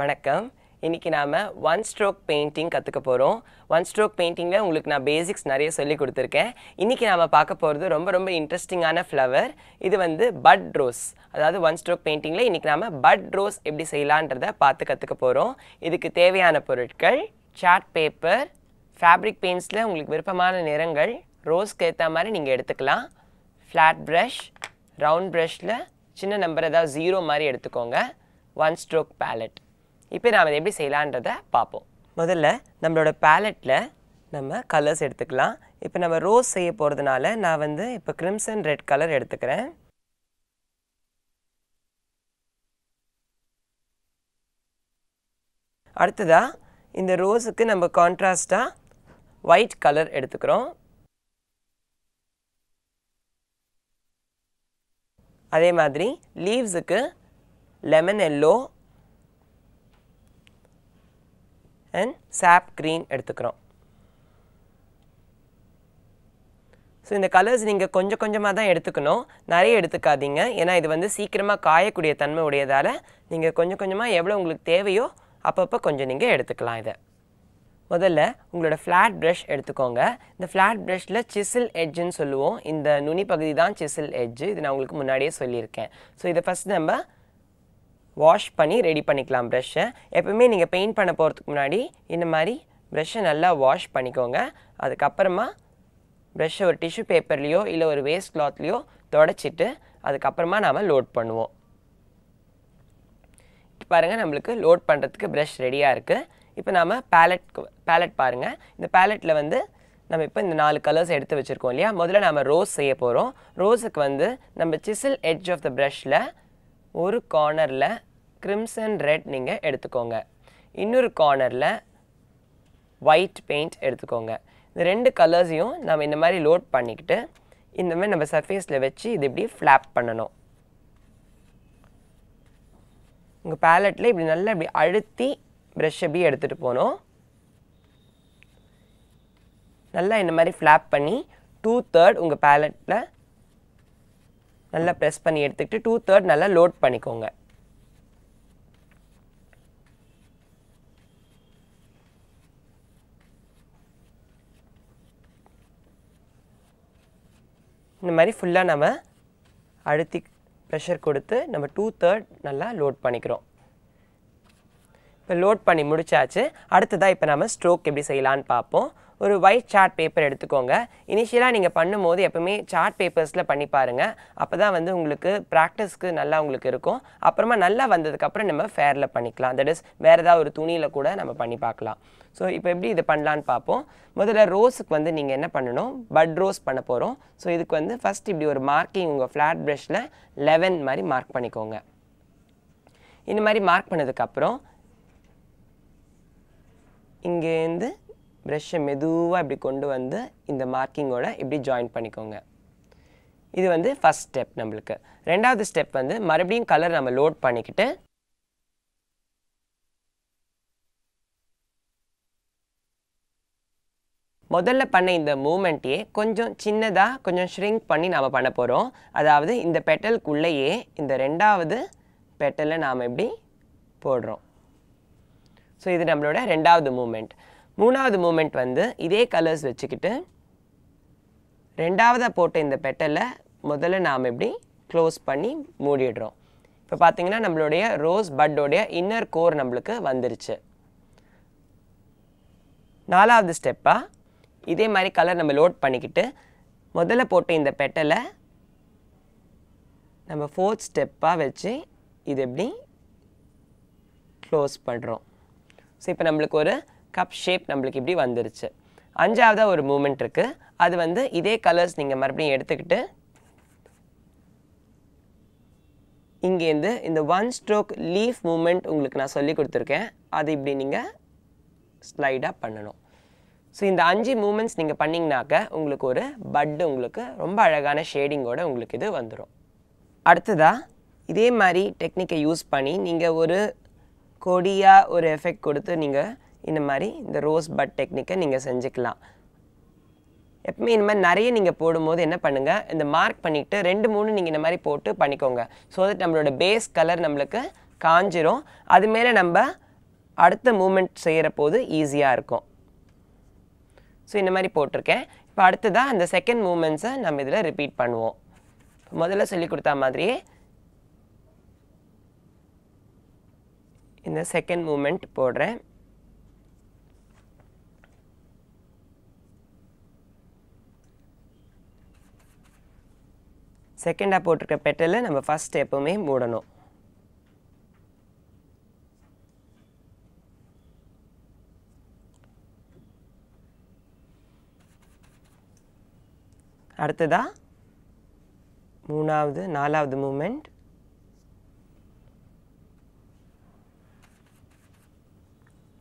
வணக்கம் இன்றைக்கி நாம் ஒன் ஸ்ட்ரோக் பெயிண்டிங் கற்றுக்க போகிறோம் ஒன் ஸ்ட்ரோக் பெயிண்டிங்கில் உங்களுக்கு நான் பேசிக்ஸ் நிறைய சொல்லி கொடுத்துருக்கேன் இன்றைக்கி நாம் பார்க்க போகிறது ரொம்ப ரொம்ப இன்ட்ரெஸ்டிங்கான ஃப்ளவர் இது வந்து பட் ரோஸ் அதாவது ஒன் ஸ்ட்ரோக் பெயிண்டிங்கில் இன்றைக்கி நாம் பட் ரோஸ் எப்படி செய்யலான்றதை பார்த்து கற்றுக்க போகிறோம் இதுக்கு தேவையான பொருட்கள் சார்ட் பேப்பர் ஃபேப்ரிக் பெயிண்ட்ஸில் உங்களுக்கு விருப்பமான நிறங்கள் ரோஸ்க்கு ஏற்ற மாதிரி நீங்கள் எடுத்துக்கலாம் ஃப்ளாட் ப்ரஷ் ரவுண்ட் ப்ரஷில் சின்ன நம்பர் ஏதாவது ஜீரோ மாதிரி எடுத்துக்கோங்க ஒன் ஸ்ட்ரோக் பேலட் இப்போ நாம் இதை எப்படி செய்யலான்றதை பார்ப்போம் முதல்ல நம்மளோட பேலட்டில் நம்ம கலர்ஸ் எடுத்துக்கலாம் இப்போ நம்ம ரோஸ் செய்ய போகிறதுனால நான் வந்து இப்போ கிரிம்சன் ரெட் கலர் எடுத்துக்கிறேன் அடுத்ததாக இந்த ரோஸுக்கு நம்ம கான்ட்ராஸ்டாக ஒயிட் கலர் எடுத்துக்கிறோம் அதே மாதிரி லீவ்ஸுக்கு lemon yellow and sap green எடுத்துக்கிறோம் ஸோ இந்த கலர்ஸ் நீங்கள் கொஞ்சம் கொஞ்சமாக தான் எடுத்துக்கணும் நிறைய எடுத்துக்காதீங்க ஏன்னா இது வந்து சீக்கிரமாக காயக்கூடிய தன்மை உடையதால் நீங்கள் கொஞ்சம் கொஞ்சமாக எவ்வளோ உங்களுக்கு தேவையோ அப்பப்போ கொஞ்சம் நீங்கள் எடுத்துக்கலாம் இதை முதல்ல உங்களோட ஃப்ளாட் ப்ரஷ் எடுத்துக்கோங்க இந்த ஃப்ளாட் ப்ரஷில் சிசில் எட்ஜுன்னு சொல்லுவோம் இந்த நுனி பகுதி தான் சிசில் எட்ஜு இது நான் உங்களுக்கு முன்னாடியே சொல்லியிருக்கேன் ஸோ இதை ஃபஸ்ட் நம்ம வாஷ் பண்ணி ரெடி பண்ணிக்கலாம் ப்ரெஷ்ஷை எப்பவுமே நீங்கள் பெயிண்ட் பண்ண போகிறதுக்கு முன்னாடி இந்த மாதிரி ப்ரெஷ்ஷை நல்லா வாஷ் பண்ணிக்கோங்க அதுக்கப்புறமா ப்ரெஷ்ஷை ஒரு டிஷ்யூ பேப்பர்லேயோ இல்லை ஒரு வேஸ்ட் கிளாத்லேயோ தொடச்சிட்டு அதுக்கப்புறமா நாம் லோட் பண்ணுவோம் இப்போ பாருங்கள் நம்மளுக்கு லோட் பண்ணுறதுக்கு ப்ரெஷ் ரெடியாக இருக்குது இப்போ நாம் பேலட் பேலட் பாருங்கள் இந்த பேலட்டில் வந்து நம்ம இப்போ இந்த நாலு கலர்ஸ் எடுத்து வச்சுருக்கோம் இல்லையா முதல்ல நாம் ரோஸ் செய்ய போகிறோம் ரோஸுக்கு வந்து நம்ம சிசில் எட்ஜ் ஆஃப் த ப்ரஷில் ஒரு கார்னரில் கிரிம்சன் ரெட் நீங்கள் எடுத்துக்கோங்க இன்னொரு கார்னரில் ஒயிட் பெயிண்ட் எடுத்துக்கோங்க இந்த ரெண்டு கலர்ஸையும் நம்ம இந்த மாதிரி லோட் பண்ணிக்கிட்டு இந்த மாதிரி நம்ம சர்ஃபேஸில் வச்சு இது இப்படி ஃப்ளாப் பண்ணணும் உங்கள் பேலட்டில் இப்படி நல்லா இப்படி அழுத்தி ப்ரெஷ் எப்படி எடுத்துகிட்டு போகணும் நல்லா இந்த மாதிரி ஃப்ளாப் பண்ணி டூ தேர்ட் உங்கள் பேலட்டில் நல்லா ப்ரெஸ் பண்ணி எடுத்துக்கிட்டு டூ தேர்ட் நல்லா லோட் பண்ணிக்கோங்க இந்த மாதிரி ஃபுல்லாக நம்ம அழுத்தி ப்ரெஷர் கொடுத்து நம்ம டூ தேர்ட் நல்லா லோட் பண்ணிக்கிறோம் இப்போ லோட் பண்ணி முடிச்சாச்சு அடுத்ததாக இப்போ நம்ம ஸ்ட்ரோக் எப்படி செய்யலான்னு பார்ப்போம் ஒரு ஒயிட் சார்ட் பேப்பர் எடுத்துக்கோங்க இனிஷியலாக நீங்கள் பண்ணும்போது எப்பவுமே சார்ட் பேப்பர்ஸில் பண்ணி பாருங்கள் அப்போ தான் வந்து உங்களுக்கு ப்ராக்டிஸ்க்கு நல்லா உங்களுக்கு இருக்கும் அப்புறமா நல்லா வந்ததுக்கப்புறம் நம்ம ஃபேரில் பண்ணிக்கலாம் தட் இஸ் வேறு ஏதாவது ஒரு துணியில் கூட நம்ம பண்ணி பார்க்கலாம் ஸோ இப்போ எப்படி இது பண்ணலான்னு பார்ப்போம் முதல்ல ரோஸுக்கு வந்து நீங்கள் என்ன பண்ணணும் பட் ரோஸ் பண்ண போகிறோம் ஸோ இதுக்கு வந்து ஃபஸ்ட் இப்படி ஒரு மார்க்கிங் உங்கள் ஃப்ளாட் ப்ரஷில் லெவன் மாதிரி மார்க் பண்ணிக்கோங்க இந்த மாதிரி மார்க் பண்ணதுக்கப்புறம் இங்கேருந்து ப்ரெஷ்ஷை மெதுவாக இப்படி கொண்டு வந்து இந்த மார்க்கிங்கோட இப்படி ஜாயின் பண்ணிக்கோங்க இது வந்து ஃபஸ்ட் ஸ்டெப் நம்மளுக்கு ரெண்டாவது ஸ்டெப் வந்து மறுபடியும் கலர் நம்ம லோட் பண்ணிக்கிட்டு முதல்ல பண்ண இந்த மூமெண்ட்டையே கொஞ்சம் சின்னதாக கொஞ்சம் ஷ்ரிங்க் பண்ணி நாம் பண்ண போகிறோம் அதாவது இந்த பெட்டலுக்குள்ளேயே இந்த ரெண்டாவது பெட்டலை நாம் இப்படி போடுறோம் ஸோ இது நம்மளோட ரெண்டாவது மூமெண்ட் மூணாவது மூமெண்ட் வந்து இதே கலர்ஸ் வச்சுக்கிட்டு ரெண்டாவதாக போட்ட இந்த பெட்டலை முதல்ல நாம் எப்படி க்ளோஸ் பண்ணி மூடிடுறோம் இப்போ பார்த்தீங்கன்னா நம்மளுடைய ரோஸ் பட்டோடைய இன்னர் கோர் நம்மளுக்கு வந்துருச்சு நாலாவது ஸ்டெப்பாக இதே மாதிரி கலர் நம்ம லோட் பண்ணிக்கிட்டு முதல்ல போட்ட இந்த பெட்டலை நம்ம ஃபோர்த் ஸ்டெப்பாக வச்சு இது எப்படி க்ளோஸ் பண்ணுறோம் ஸோ இப்போ நம்மளுக்கு ஒரு கப் ஷேப் நம்மளுக்கு இப்படி வந்துருச்சு அஞ்சாவதாக ஒரு மூமெண்ட் இருக்குது அது வந்து இதே கலர்ஸ் நீங்கள் மறுபடியும் எடுத்துக்கிட்டு இங்கேருந்து இந்த ஒன் ஸ்ட்ரோக் லீஃப் மூமெண்ட் உங்களுக்கு நான் சொல்லி கொடுத்துருக்கேன் அது இப்படி நீங்கள் ஸ்லைடாக பண்ணணும் ஸோ இந்த அஞ்சு மூமெண்ட்ஸ் நீங்கள் பண்ணிங்கனாக்க உங்களுக்கு ஒரு பட்டு உங்களுக்கு ரொம்ப அழகான ஷேடிங்கோடு உங்களுக்கு இது வந்துடும் அடுத்ததாக இதே மாதிரி டெக்னிக்கை யூஸ் பண்ணி நீங்கள் ஒரு கொடியாக ஒரு எஃபெக்ட் கொடுத்து நீங்கள் இந்த மாதிரி இந்த ரோஸ் பட் டெக்னிக்கை நீங்கள் செஞ்சுக்கலாம் எப்பவுமே இந்த மாதிரி நிறைய நீங்கள் போடும்போது என்ன பண்ணுங்கள் இந்த மார்க் பண்ணிவிட்டு ரெண்டு மூணு நீங்கள் இந்த மாதிரி போட்டு பண்ணிக்கோங்க ஸோ தட் நம்மளோட பேஸ் கலர் நம்மளுக்கு காஞ்சிரும் அது மேலே நம்ம அடுத்த மூமெண்ட் செய்கிற போது ஈஸியாக இருக்கும் ஸோ இந்த மாதிரி போட்டிருக்கேன் இப்போ அடுத்ததாக அந்த செகண்ட் மூமெண்ட்ஸை நம்ம இதில் ரிப்பீட் பண்ணுவோம் முதல்ல சொல்லி கொடுத்தா மாதிரியே இந்த செகண்ட் மூமெண்ட் போடுறேன் செகண்டாக போட்டிருக்க பெட்டலை நம்ம ஃபஸ்ட் எப்போவுமே மூடணும் அடுத்ததாக மூணாவது நாலாவது மூமெண்ட்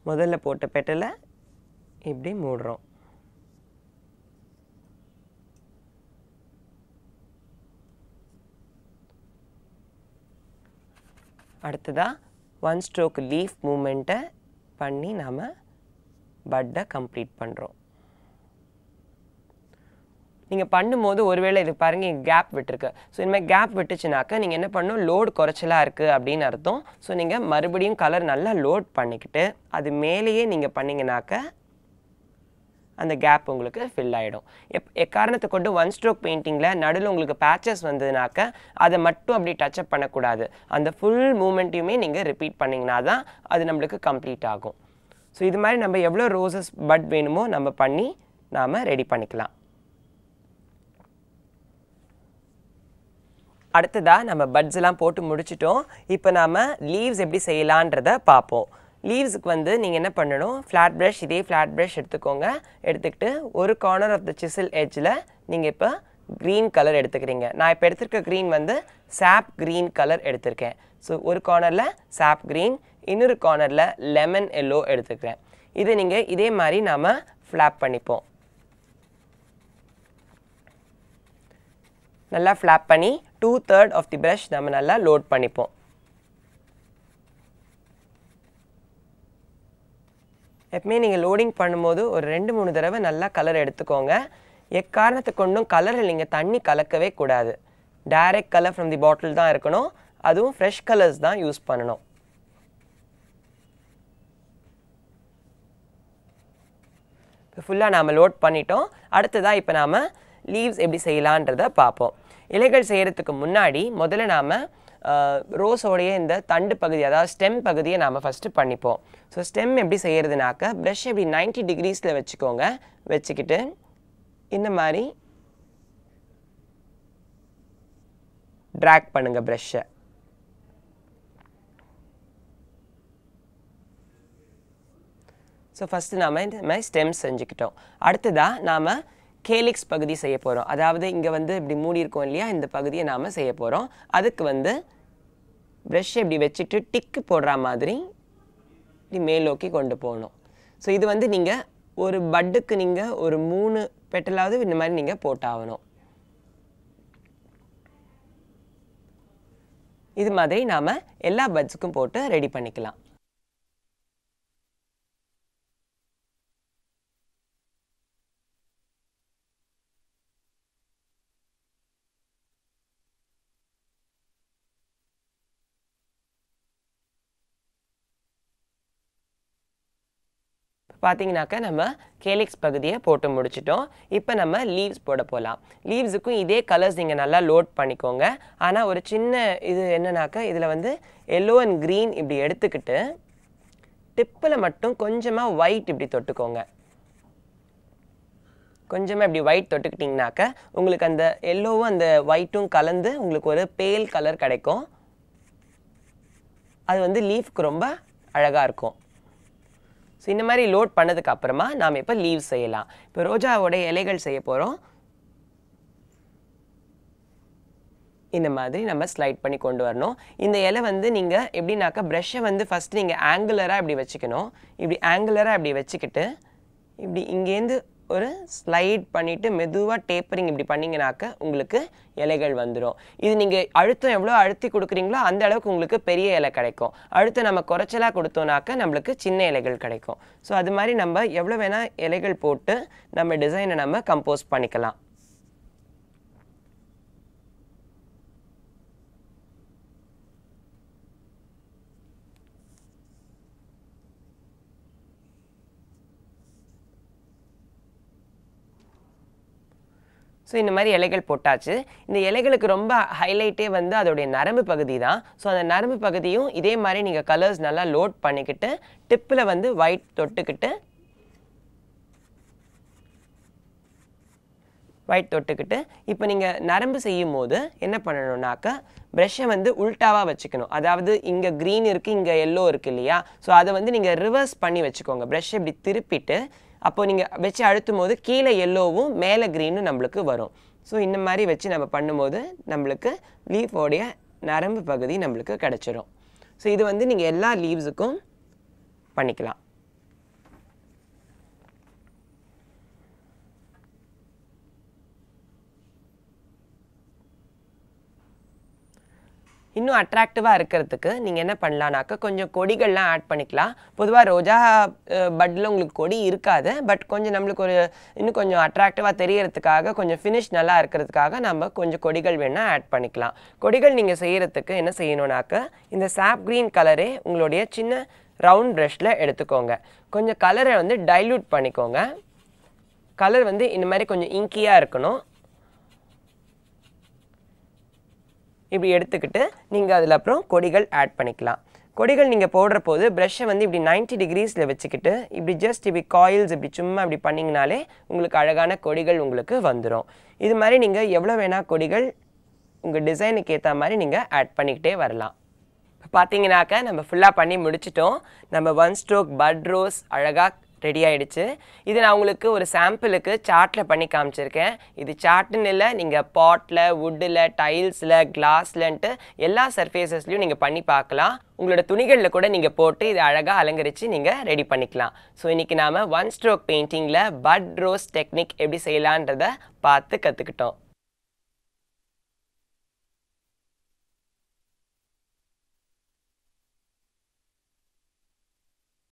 முதல்ல போட்ட பெட்டலை இப்படி மூடுறோம் அடுத்ததாக ஒன் ஸ்ட்ரோக் லீஃப் மூமெண்ட்டை பண்ணி நாம் பட்டை கம்ப்ளீட் பண்ணுறோம் நீங்கள் பண்ணும்போது ஒருவேளை இது பாருங்கள் இங்கே கேப் விட்டுருக்கு ஸோ இனிமேல் கேப் விட்டுச்சுனாக்க நீங்கள் என்ன பண்ணணும் லோடு குறைச்சலாக இருக்குது அப்படின்னு அர்த்தம் ஸோ நீங்கள் மறுபடியும் கலர் நல்லா லோட் பண்ணிக்கிட்டு அது மேலேயே நீங்கள் பண்ணிங்கனாக்க அந்த கேப் உங்களுக்கு ஃபில் ஆகிடும் எப் எக்காரணத்தை கொண்டு ஒன் ஸ்ட்ரோக் பெயிண்டிங்கில் நடுவில் உங்களுக்கு பேச்சஸ் வந்ததுனாக்க அதை மட்டும் அப்படி டச்சப் பண்ணக்கூடாது அந்த ஃபுல் மூமெண்ட்டையுமே நீங்கள் ரிப்பீட் பண்ணிங்கன்னா தான் அது நம்மளுக்கு கம்ப்ளீட் ஆகும் ஸோ இது மாதிரி நம்ம எவ்வளோ ரோசஸ் பட் வேணுமோ நம்ம பண்ணி நாம் ரெடி பண்ணிக்கலாம் அடுத்ததாக நம்ம பட்ஸ் எல்லாம் போட்டு முடிச்சிட்டோம் இப்போ நாம் லீவ்ஸ் எப்படி செய்யலான்றதை பார்ப்போம் லீவ்ஸுக்கு வந்து நீங்கள் என்ன பண்ணணும் ஃப்ளாட் ப்ரஷ் இதே ஃப்ளாட் ப்ரஷ் எடுத்துக்கோங்க எடுத்துக்கிட்டு ஒரு கார்னர் ஆஃப் த சிசில் எட்ஜில் நீங்கள் இப்போ க்ரீன் கலர் எடுத்துக்கிறீங்க நான் இப்போ எடுத்திருக்க க்ரீன் வந்து சாப் க்ரீன் கலர் எடுத்திருக்கேன் ஸோ ஒரு கார்னரில் சாப் க்ரீன் இன்னொரு கார்னரில் லெமன் எல்லோ எடுத்துக்கிறேன் இதை நீங்கள் இதே மாதிரி நாம் ஃப்ளாப் பண்ணிப்போம் நல்லா ஃப்ளாப் பண்ணி two third of the brush நம்ம நல்லா லோட் பண்ணிப்போம் எப்பவுமே நீங்கள் லோடிங் பண்ணும்போது ஒரு ரெண்டு மூணு தடவை நல்லா கலர் எடுத்துக்கோங்க எக்காரணத்தை கொண்டும் கலரில் நீங்கள் தண்ணி கலக்கவே கூடாது direct colour from the bottle தான் இருக்கணும் அதுவும் ஃப்ரெஷ் கலர்ஸ் தான் யூஸ் பண்ணணும் இப்போ ஃபுல்லாக நாம் லோட் பண்ணிட்டோம் அடுத்ததாக இப்போ நாம் லீவ்ஸ் எப்படி செய்யலான்றதை பார்ப்போம் இலைகள் செய்கிறதுக்கு முன்னாடி முதல்ல நாம் ரோஸோடைய இந்த தண்டு பகுதி அதாவது ஸ்டெம் பகுதியை நாம் ஃபஸ்ட்டு பண்ணிப்போம் ஸோ ஸ்டெம் எப்படி செய்கிறதுனாக்க ப்ரெஷ் எப்படி நைன்ட்டி டிகிரிஸில் வச்சுக்கோங்க வச்சுக்கிட்டு இந்த மாதிரி ட்ராக் பண்ணுங்கள் ப்ரெஷ்ஷை ஸோ ஃபஸ்ட்டு நாம் இந்த மாதிரி ஸ்டெம் செஞ்சுக்கிட்டோம் அடுத்ததாக நாம் கேலிக்ஸ் பகுதி செய்ய போகிறோம் அதாவது இங்கே வந்து இப்படி மூடி இருக்கோம் இல்லையா இந்த பகுதியை நாம் செய்ய போகிறோம் அதுக்கு வந்து ப்ரெஷ்ஷை இப்படி வச்சுட்டு டிக்கு போடுற மாதிரி இப்படி மேலோக்கி கொண்டு போகணும் ஸோ இது வந்து நீங்கள் ஒரு பட்டுக்கு நீங்கள் ஒரு மூணு பெட்டலாவது இந்த மாதிரி நீங்கள் போட்டாகணும் இது மாதிரி நாம் எல்லா பட்ஸுக்கும் போட்டு ரெடி பண்ணிக்கலாம் பார்த்தீங்கன்னாக்கா நம்ம கேலிக்ஸ் பகுதியை போட்டு முடிச்சிட்டோம் இப்போ நம்ம லீவ்ஸ் போட போகலாம் லீவ்ஸுக்கும் இதே கலர்ஸ் நீங்கள் நல்லா லோட் பண்ணிக்கோங்க ஆனால் ஒரு சின்ன இது என்னன்னாக்கா இதில் வந்து எல்லோ அண்ட் க்ரீன் இப்படி எடுத்துக்கிட்டு டிப்பில் மட்டும் கொஞ்சமாக ஒயிட் இப்படி தொட்டுக்கோங்க கொஞ்சமாக இப்படி ஒயிட் தொட்டுக்கிட்டிங்கனாக்கா உங்களுக்கு அந்த எல்லோவும் அந்த ஒயிட்டும் கலந்து உங்களுக்கு ஒரு பேல் கலர் கிடைக்கும் அது வந்து லீஃப்க்கு ரொம்ப அழகாக இருக்கும் ஸோ இந்த மாதிரி லோட் பண்ணதுக்கு அப்புறமா நாம் இப்போ லீவ் செய்யலாம் இப்போ ரோஜாவோடைய இலைகள் செய்ய போகிறோம் இந்த மாதிரி நம்ம ஸ்லைட் பண்ணி கொண்டு வரணும் இந்த இலை வந்து நீங்கள் எப்படின்னாக்கா ப்ரெஷ்ஷை வந்து ஃபஸ்ட்டு நீங்கள் ஆங்குலராக இப்படி வச்சுக்கணும் இப்படி ஆங்குலராக இப்படி வச்சுக்கிட்டு இப்படி இங்கேருந்து ஒரு ஸ்லைட் பண்ணிவிட்டு மெதுவாக டேப்பரிங் இப்படி பண்ணிங்கனாக்க உங்களுக்கு இலைகள் வந்துடும் இது நீங்கள் அழுத்தம் எவ்வளோ அழுத்தி கொடுக்குறீங்களோ அந்த அளவுக்கு உங்களுக்கு பெரிய இலை கிடைக்கும் அழுத்தம் நம்ம குறைச்சலாக கொடுத்தோனாக்க நம்மளுக்கு சின்ன இலைகள் கிடைக்கும் ஸோ அது மாதிரி நம்ம எவ்வளோ வேணால் இலைகள் போட்டு நம்ம டிசைனை நம்ம கம்போஸ் பண்ணிக்கலாம் ஸோ இந்த மாதிரி இலைகள் போட்டாச்சு இந்த இலைகளுக்கு ரொம்ப ஹைலைட்டே வந்து அதோடைய நரம்பு பகுதி தான் ஸோ அந்த நரம்பு பகுதியும் இதே மாதிரி நீங்கள் கலர்ஸ் நல்லா லோட் பண்ணிக்கிட்டு டிப்பில் வந்து ஒயிட் தொட்டுக்கிட்டு ஒயிட் தொட்டுக்கிட்டு இப்போ நீங்கள் நரம்பு செய்யும் போது என்ன பண்ணணும்னாக்க ப்ரெஷ்ஷை வந்து உல்ட்டாவாக வச்சுக்கணும் அதாவது இங்கே க்ரீன் இருக்குது இங்கே எல்லோ இருக்குது இல்லையா ஸோ அதை வந்து நீங்கள் ரிவர்ஸ் பண்ணி வச்சுக்கோங்க ப்ரெஷ்ஷை இப்படி திருப்பிட்டு அப்போது நீங்கள் வச்சு அழுத்தும் போது கீழே எல்லோவும் மேலே க்ரீனும் நம்மளுக்கு வரும் ஸோ இந்த மாதிரி வச்சு நம்ம பண்ணும்போது நம்மளுக்கு லீஃபோடைய நரம்பு பகுதி நம்மளுக்கு கிடச்சிரும் ஸோ இது வந்து நீங்கள் எல்லா லீவ்ஸுக்கும் பண்ணிக்கலாம் இன்னும் அட்ராக்டிவாக இருக்கிறதுக்கு நீங்கள் என்ன பண்ணலான்னாக்க கொஞ்சம் கொடிகள்லாம் ஆட் பண்ணிக்கலாம் பொதுவாக ரோஜா பட்டில் உங்களுக்கு கொடி இருக்காது பட் கொஞ்சம் நம்மளுக்கு ஒரு இன்னும் கொஞ்சம் அட்ராக்டிவாக தெரியறதுக்காக கொஞ்சம் ஃபினிஷ் நல்லா இருக்கிறதுக்காக நம்ம கொஞ்சம் கொடிகள் வேணால் ஆட் பண்ணிக்கலாம் கொடிகள் நீங்கள் செய்கிறதுக்கு என்ன செய்யணுன்னாக்க இந்த சாப் க்ரீன் கலரே உங்களுடைய சின்ன ரவுண்ட் ப்ரஷில் எடுத்துக்கோங்க கொஞ்சம் கலரை வந்து டைல்யூட் பண்ணிக்கோங்க கலர் வந்து இந்த மாதிரி கொஞ்சம் இங்கியாக இருக்கணும் இப்படி எடுத்துக்கிட்டு நீங்கள் அதில் அப்புறம் கொடிகள் ஆட் பண்ணிக்கலாம் கொடிகள் நீங்கள் போடுற போது ப்ரெஷ்ஷை வந்து இப்படி நைன்ட்டி டிகிரீஸில் வச்சுக்கிட்டு இப்படி ஜஸ்ட் இப்படி காயில்ஸ் இப்படி சும்மா இப்படி பண்ணிங்கனாலே உங்களுக்கு அழகான கொடிகள் உங்களுக்கு வந்துடும் இது மாதிரி நீங்கள் எவ்வளோ வேணால் கொடிகள் உங்கள் டிசைனுக்கு ஏற்ற மாதிரி நீங்கள் ஆட் பண்ணிக்கிட்டே வரலாம் இப்போ பார்த்தீங்கன்னாக்க நம்ம ஃபுல்லாக பண்ணி முடிச்சிட்டோம் நம்ம ஒன் ஸ்ட்ரோக் பட் ரோஸ் அழகாக ரெடி ஆகிடுச்சு இது நான் உங்களுக்கு ஒரு சாம்பிளுக்கு சார்ட்டில் பண்ணி காமிச்சிருக்கேன் இது சார்ட்டுன்னு இல்லை நீங்கள் பாட்டில் வுட்டில் டைல்ஸில் கிளாஸ்லன்ட்டு எல்லா சர்ஃபேசஸ்லையும் நீங்கள் பண்ணி பார்க்கலாம் உங்களோட துணிகளில் கூட நீங்கள் போட்டு இதை அழகாக அலங்கரித்து நீங்கள் ரெடி பண்ணிக்கலாம் ஸோ இன்னைக்கு நாம் ஒன் ஸ்ட்ரோக் பெயிண்டிங்கில் பட் ரோஸ் டெக்னிக் எப்படி செய்யலான்றதை பார்த்து கற்றுக்கிட்டோம்